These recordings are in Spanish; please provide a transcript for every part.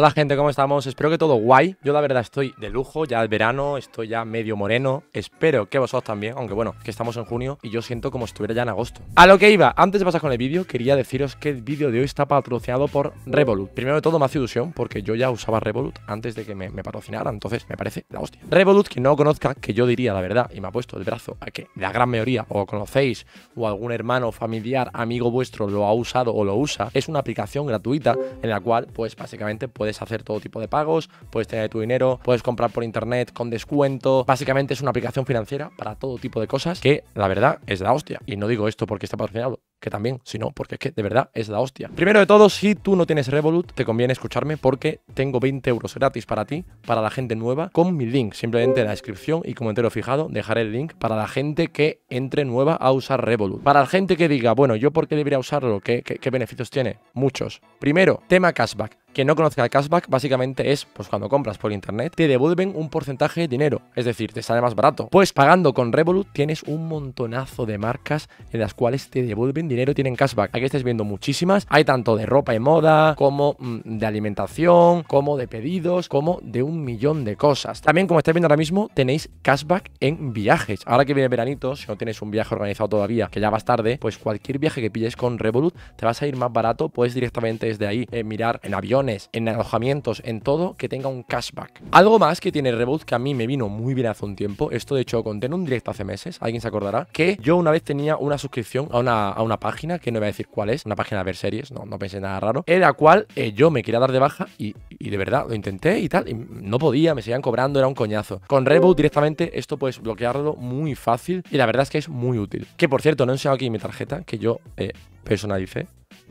Hola gente, ¿cómo estamos? Espero que todo guay. Yo la verdad estoy de lujo, ya es verano, estoy ya medio moreno. Espero que vosotros también, aunque bueno, que estamos en junio y yo siento como estuviera ya en agosto. A lo que iba, antes de pasar con el vídeo, quería deciros que el vídeo de hoy está patrocinado por Revolut. Primero de todo me hace ilusión porque yo ya usaba Revolut antes de que me, patrocinara, entonces me parece la hostia. Revolut, que no conozca, que yo diría la verdad, y me ha puesto el brazo a que la gran mayoría o conocéis o algún hermano, familiar, amigo vuestro lo ha usado o lo usa, es una aplicación gratuita en la cual pues básicamente puede puedes hacer todo tipo de pagos, puedes tener tu dinero, puedes comprar por internet con descuento. Básicamente es una aplicación financiera para todo tipo de cosas que la verdad es la hostia. Y no digo esto porque está patrocinado, que también, si no, porque es que de verdad es la hostia. Primero de todo, si tú no tienes Revolut, te conviene escucharme porque tengo 20 euros gratis para ti, para la gente nueva, con mi link. Simplemente en la descripción y comentario fijado dejaré el link para la gente que entre nueva a usar Revolut. Para la gente que diga, bueno, ¿yo por qué debería usarlo? ¿Qué, qué, beneficios tiene? Muchos. Primero, tema cashback. que no conozca el cashback, básicamente es, pues cuando compras por internet, te devuelven un porcentaje de dinero, es decir, te sale más barato. Pues pagando con Revolut tienes un montonazo de marcas en las cuales te devuelven dinero tienen cashback. Aquí estáis viendo muchísimas. Hay tanto de ropa y moda, como mm, de alimentación, como de pedidos, como de un millón de cosas. También, como estáis viendo ahora mismo, tenéis cashback en viajes. Ahora que viene veranito, si no tienes un viaje organizado todavía, que ya vas tarde, pues cualquier viaje que pilles con Revolut te vas a ir más barato. Puedes directamente desde ahí mirar en aviones, en alojamientos, en todo, que tenga un cashback. Algo más que tiene Revolut que a mí me vino muy bien hace un tiempo. Esto, de hecho, conté en un directo hace meses, alguien se acordará, que yo una vez tenía una suscripción a una página, que no voy a decir cuál es, una página de ver series, no, no pensé nada raro, en la cual eh, yo me quería dar de baja y, y, de verdad lo intenté y tal, y no podía, me seguían cobrando, era un coñazo. Con Reboot directamente esto puedes bloquearlo muy fácil y la verdad es que es muy útil. Que por cierto, no he enseñado aquí mi tarjeta, que yo eh, personalicé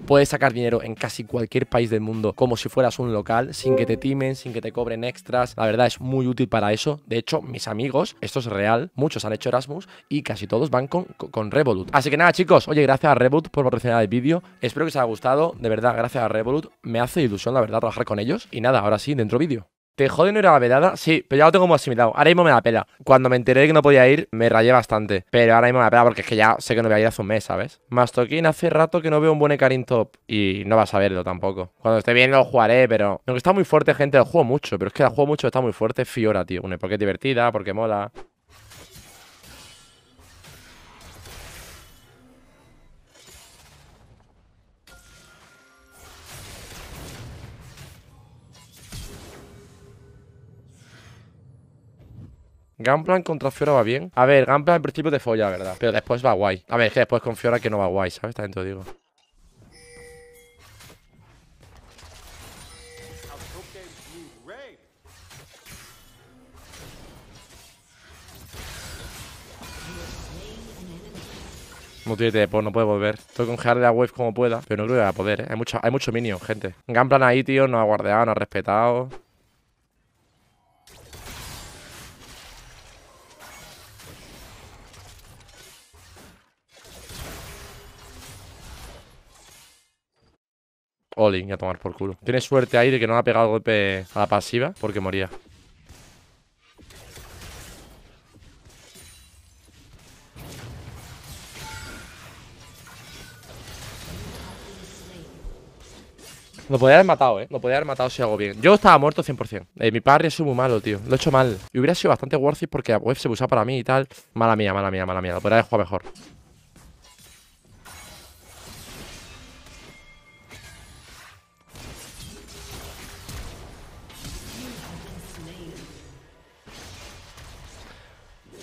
Puedes sacar dinero en casi cualquier país del mundo como si fueras un local, sin que te timen, sin que te cobren extras. La verdad es muy útil para eso. De hecho, mis amigos, esto es real, muchos han hecho Erasmus y casi todos van con, Revolut. Así que nada, chicos, oye, gracias a Revolut por patrocinar el vídeo. Espero que os haya gustado. De verdad, gracias a Revolut. Me hace ilusión, la verdad, trabajar con ellos. Y nada, ahora sí, dentro vídeo. ¿Te jode no ir a la velada? Sí, pero ya lo tengo como asimilado. Ahora mismo me da pela. Cuando me enteré de que no podía ir, me rayé bastante. Pero ahora mismo me da pela porque es que ya sé que no voy a ir hace un mes, ¿sabes? Mastoquín, hace rato que no veo un buen Ekarin top. Y no vas a verlo tampoco. Cuando esté bien lo jugaré, pero... Aunque está muy fuerte, gente, lo juego mucho. Pero es que la juego mucho, está muy fuerte. Fiora, tío. Porque es divertida, porque mola. Gamplan contra Fiora va bien. A ver, Gamplan al principio te folla, ¿verdad? Pero después va guay. A ver, que después con Fiora que no va guay, ¿sabes? También te lo digo. No tiene no puede volver. Tengo que congelarle la wave como pueda, pero no creo que va a poder, ¿eh? Hay mucho, hay mucho minion, gente. Gunplan ahí, tío, no ha guardado, no ha respetado. Olin, a tomar por culo. Tiene suerte ahí de que no ha pegado golpe a la pasiva porque moría. Lo podría haber matado, eh. Lo podía haber matado si hago bien. Yo estaba muerto 100%. Eh, mi parry es muy malo, tío. Lo he hecho mal. Y hubiera sido bastante worth it porque web se usaba para mí y tal. Mala mía, mala mía, mala mía. Lo podría haber mejor.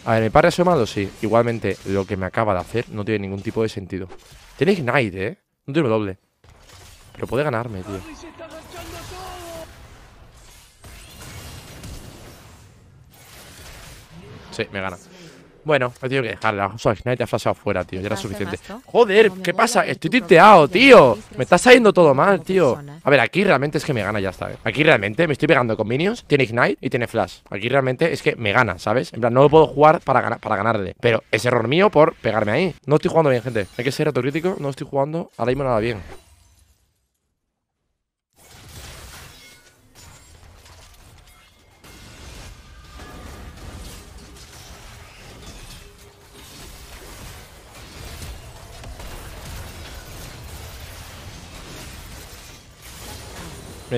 A ver, ¿me parece malo? Sí. Igualmente, lo que me acaba de hacer no tiene ningún tipo de sentido. Tiene Ignite, ¿eh? No tiene doble. Pero puede ganarme, tío. Sí, me gana. Bueno, he tenido que dejarla. O sea, ha flashado fuera, tío. Ya era ah, suficiente. Joder, ¿qué pasa? Estoy tinteado, tío. Me está saliendo todo mal, tío. ¿eh? A ver, aquí realmente es que me gana, ya está. ¿eh? Aquí realmente me estoy pegando con minions. Tiene Ignite y tiene Flash. Aquí realmente es que me gana, ¿sabes? En plan, no lo puedo jugar para, ganar, para ganarle. Pero es error mío por pegarme ahí. No estoy jugando bien, gente. Hay que ser autocrítico. No estoy jugando ahora mismo nada bien.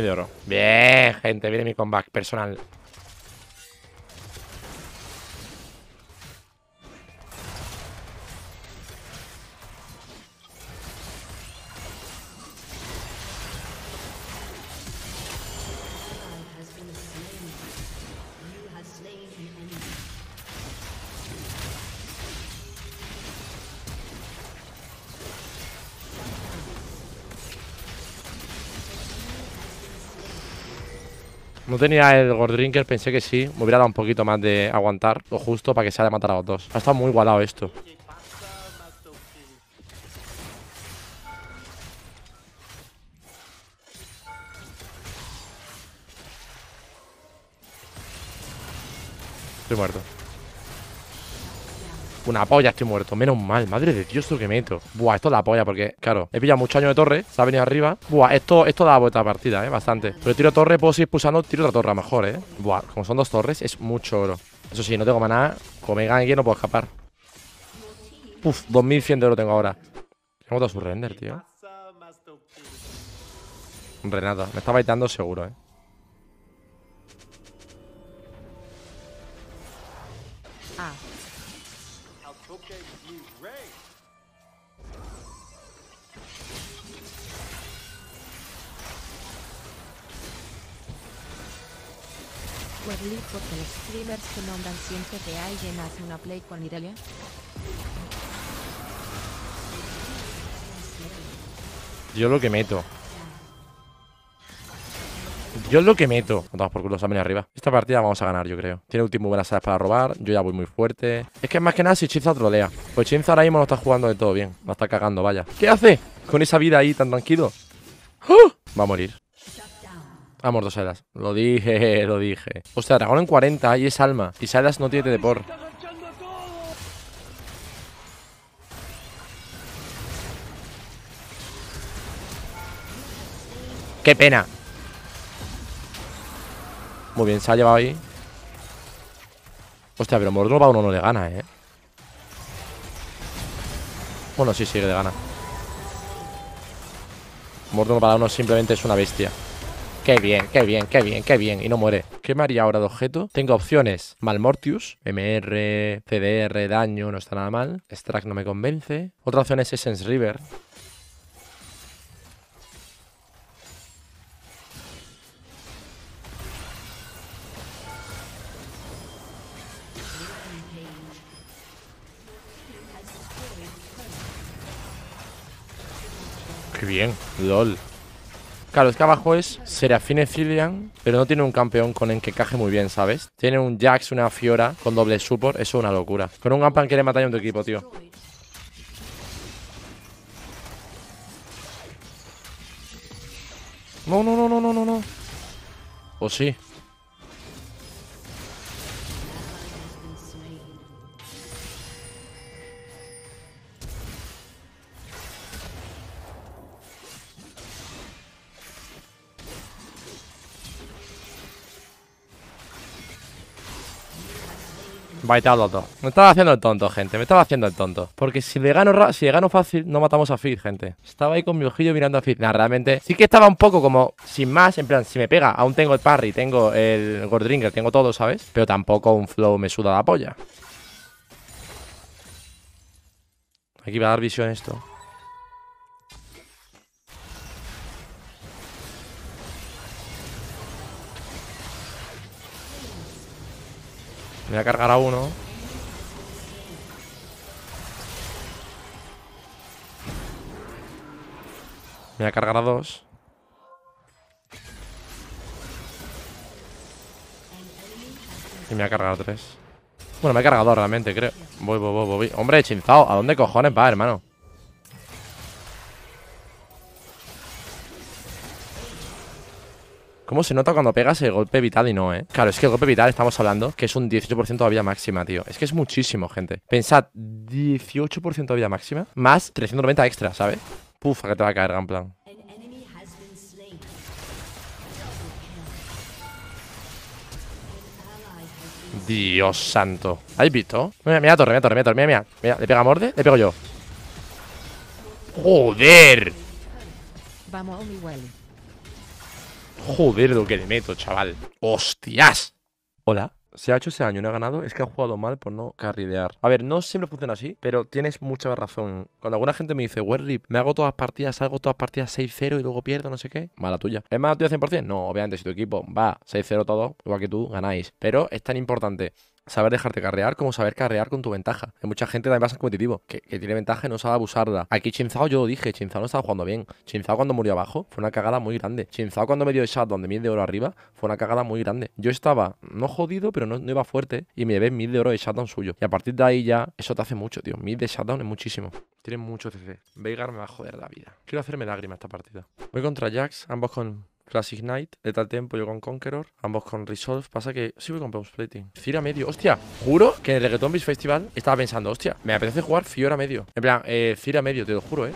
De oro. Bien, gente, viene mi comeback personal. No tenía el Gordrinker, pensé que sí. Me hubiera dado un poquito más de aguantar. Lo justo para que se haya matado a los dos. Ha estado muy igualado esto. Estoy muerto. Una polla, estoy muerto. Menos mal. Madre de Dios, lo que meto. Buah, esto es la polla porque, claro, he pillado mucho año de torre. Se ha venido arriba. Buah, esto, esto da vuelta a partida, eh. Bastante. Pero tiro torre, puedo seguir pulsando. Tiro otra torre mejor, eh. Buah, como son dos torres, es mucho oro. Eso sí, no tengo maná. Como me gane, no puedo escapar. Uf, 2100 de oro tengo ahora. Tengo todo su render, tío. Renata, me está baitando seguro, eh. Werly porque los streamers que nombran siempre que alguien hace una play con Irelia. Yo lo que meto. Yo es lo que meto. Vamos por culo, también arriba. Esta partida vamos a ganar, yo creo. Tiene último buena buenas alas para robar. Yo ya voy muy fuerte. Es que es más que nada si Chinza trolea. Pues Chinza ahora mismo no está jugando de todo bien. No está cagando, vaya. ¿Qué hace? Con esa vida ahí tan tranquilo. ¡Ah! Va a morir. Vamos, dos alas. Lo dije, lo dije. O sea, dragón en 40 y es alma. Y Salas no tiene por. ¡Qué pena! Muy bien, se ha llevado ahí. Hostia, pero Mordor para uno no le gana, eh. Bueno, sí, sigue de gana. Mordor para uno simplemente es una bestia. Qué bien, qué bien, qué bien, qué bien. Y no muere. ¿Qué me haría ahora de objeto? Tengo opciones. Malmortius, MR, CDR, daño, no está nada mal. Strack no me convence. Otra opción es Essence River. bien, lol. Claro, es que abajo es Serafine Cillian, pero no tiene un campeón con el que caje muy bien, ¿sabes? Tiene un Jax, una Fiora con doble support. Eso es una locura. Con un Ampan quiere matar a un equipo, tío. No, no, no, no, no, no, no. O sí. Me estaba haciendo el tonto, gente. Me estaba haciendo el tonto. Porque si le gano, si le gano fácil, no matamos a Fizz, gente. Estaba ahí con mi ojillo mirando a Fizz. Nah, realmente. Sí que estaba un poco como sin más. En plan, si me pega, aún tengo el parry, tengo el Gordringer, tengo todo, ¿sabes? Pero tampoco un flow me suda la polla. Aquí va a dar visión esto. Me voy a cargar a uno. Me voy a cargar a dos. Y me ha a cargar a tres. Bueno, me ha cargado realmente, creo. Voy, voy, voy, voy. Hombre, chinzao. ¿A dónde cojones va, hermano? ¿Cómo se nota cuando pegas el golpe vital y no, eh? Claro, es que el golpe vital estamos hablando que es un 18% de vida máxima, tío. Es que es muchísimo, gente. Pensad, 18% de vida máxima más 390 extra, ¿sabes? Puf, que te va a caer, en plan. Dios santo. ¿Habéis visto? Mira, mira, torre, mira, torre, mira, mira, mira. le pega a morde, le pego yo. ¡Joder! Vamos a well. Joder, lo que le meto, chaval. ¡Hostias! Hola. Se ha hecho ese año, no ha ganado. Es que ha jugado mal por no carrilear. A ver, no siempre funciona así, pero tienes mucha razón. Cuando alguna gente me dice, Werrip, me hago todas las partidas, salgo todas las partidas 6-0 y luego pierdo, no sé qué. Mala tuya. ¿Es más, tuya 100%? No, obviamente, si tu equipo va 6-0 todo, igual que tú, ganáis. Pero es tan importante saber dejarte carrear como saber carrear con tu ventaja. Hay mucha gente también pasa competitivo, que, tiene ventaja y no sabe abusarla. Aquí Chinzao yo lo dije, Chinzao no estaba jugando bien. Chinzao cuando murió abajo fue una cagada muy grande. Chinzao cuando me dio el shutdown de mil de oro arriba fue una cagada muy grande. Yo estaba no jodido, pero no, iba fuerte y me ve mil de oro de shutdown suyo. Y a partir de ahí ya, eso te hace mucho, tío. Mil de shutdown es muchísimo. Tiene mucho CC. Veigar me va a joder la vida. Quiero hacerme lágrimas esta partida. Voy contra Jax, ambos con Classic Knight, de tal tiempo yo con Conqueror, ambos con Resolve. Pasa que sí voy con Bounce splitting, a medio. Hostia, juro que en el Reggaeton Festival estaba pensando, hostia, me apetece jugar Fiora medio. En plan, eh, Cira medio, te lo juro, eh.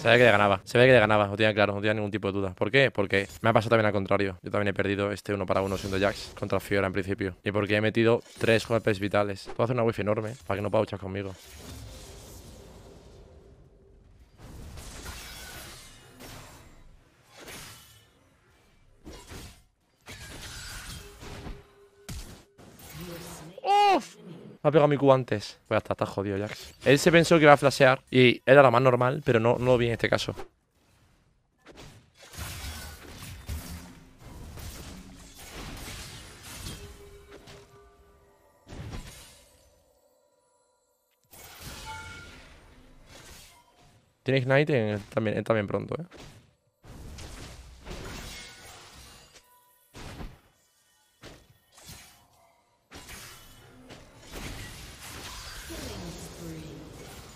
Se ve que le ganaba, se ve que le ganaba, no tenía claro, no tenía ningún tipo de duda. ¿Por qué? Porque me ha pasado también al contrario. Yo también he perdido este uno para uno siendo Jax contra Fiora en principio. Y porque he metido tres golpes vitales. Puedo hacer una wifi enorme para que no luchar conmigo. Me ha pegado mi Q antes. Voy pues a está jodido, Jax. Él se pensó que iba a flashear y era la más normal, pero no, no lo vi en este caso. Tiene Ignite también, también pronto, eh.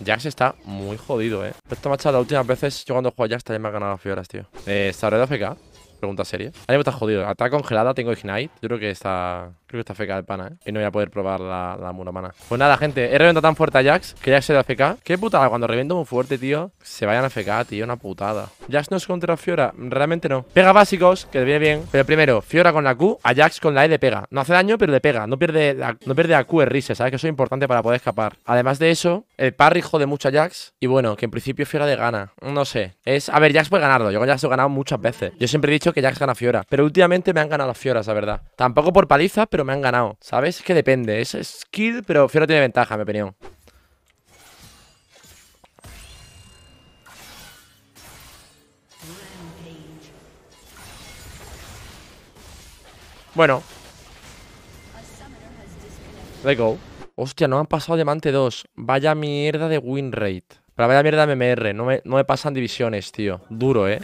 Jax está muy jodido, eh. Esto, machado, las últimas veces yo cuando juego a Jax también me ha ganado Fioras, tío. Eh, ¿Estaré de AFK? Pregunta seria. Ahí me está jodido. Ataca congelada, tengo Ignite. Yo creo que está que está FK el pana, ¿eh? Y no voy a poder probar la, la muramana. Pues nada, gente. He reventado tan fuerte a Jax que Jax se da FK. Qué putada. Cuando reviento muy fuerte, tío, se vayan a FK, tío. Una putada. Jax no es contra Fiora. Realmente no. Pega básicos, que le viene bien. Pero primero, Fiora con la Q, a Jax con la E de pega. No hace daño, pero le pega. No pierde la, no pierde Q el risa ¿sabes? Que eso es importante para poder escapar. Además de eso, el parry jode mucho a Jax. Y bueno, que en principio Fiora de gana. No sé. Es. A ver, Jax puede ganarlo. Yo con Jax he ganado muchas veces. Yo siempre he dicho que Jax gana a Fiora. Pero últimamente me han ganado las Fioras, la verdad. Tampoco por paliza, pero me han ganado ¿Sabes? Es que depende Es skill, pero Fiora tiene ventaja, en mi opinión Bueno Let's go Hostia, no han pasado diamante 2 Vaya mierda de win rate Pero vaya mierda de MMR no me pasan divisiones, tío Duro, eh